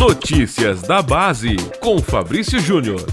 Notícias da Base, com Fabrício Júnior.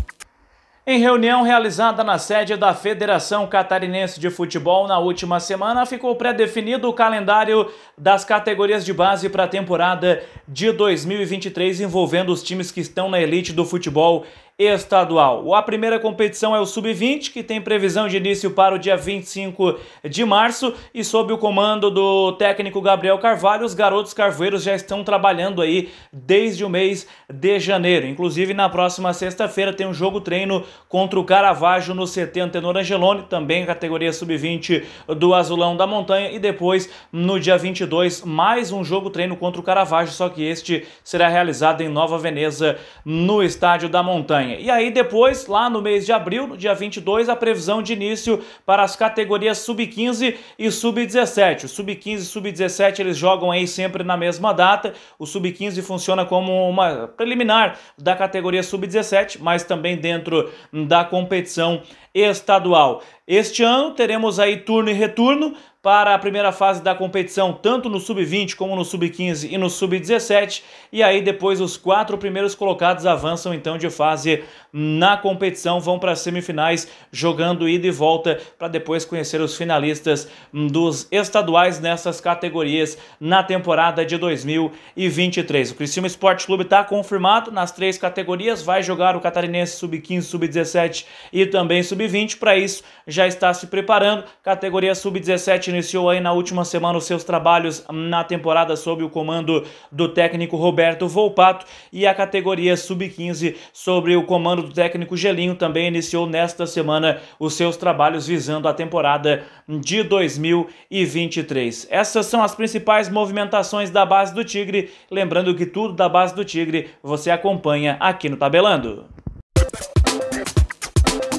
Em reunião realizada na sede da Federação Catarinense de Futebol na última semana, ficou pré-definido o calendário das categorias de base para a temporada de 2023, envolvendo os times que estão na elite do futebol estadual. A primeira competição é o Sub-20, que tem previsão de início para o dia 25 de março, e sob o comando do técnico Gabriel Carvalho, os garotos carvoeiros já estão trabalhando aí desde o mês de janeiro. Inclusive, na próxima sexta-feira tem um jogo treino contra o Caravaggio no 70 no Angelone, também categoria Sub-20 do Azulão da Montanha, e depois, no dia 22, mais um jogo treino contra o Caravaggio, só que este será realizado em Nova Veneza, no Estádio da Montanha. Espanha. E aí depois, lá no mês de abril, no dia 22, a previsão de início para as categorias sub-15 e sub-17. O sub-15 e sub-17 eles jogam aí sempre na mesma data. O sub-15 funciona como uma preliminar da categoria sub-17, mas também dentro da competição estadual. Este ano teremos aí turno e retorno para a primeira fase da competição, tanto no sub-20 como no sub-15 e no sub-17, e aí depois os quatro primeiros colocados avançam então de fase na competição, vão para as semifinais jogando ida e volta para depois conhecer os finalistas hum, dos estaduais nessas categorias na temporada de 2023. O Criciúma Esporte Clube está confirmado nas três categorias, vai jogar o catarinense sub-15, sub-17 e também sub-20 2020 para isso já está se preparando. Categoria sub-17 iniciou aí na última semana os seus trabalhos na temporada sob o comando do técnico Roberto Volpato e a categoria sub-15 sobre o comando do técnico Gelinho também iniciou nesta semana os seus trabalhos visando a temporada de 2023. Essas são as principais movimentações da base do Tigre, lembrando que tudo da base do Tigre você acompanha aqui no Tabelando.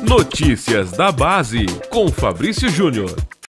Notícias da Base, com Fabrício Júnior.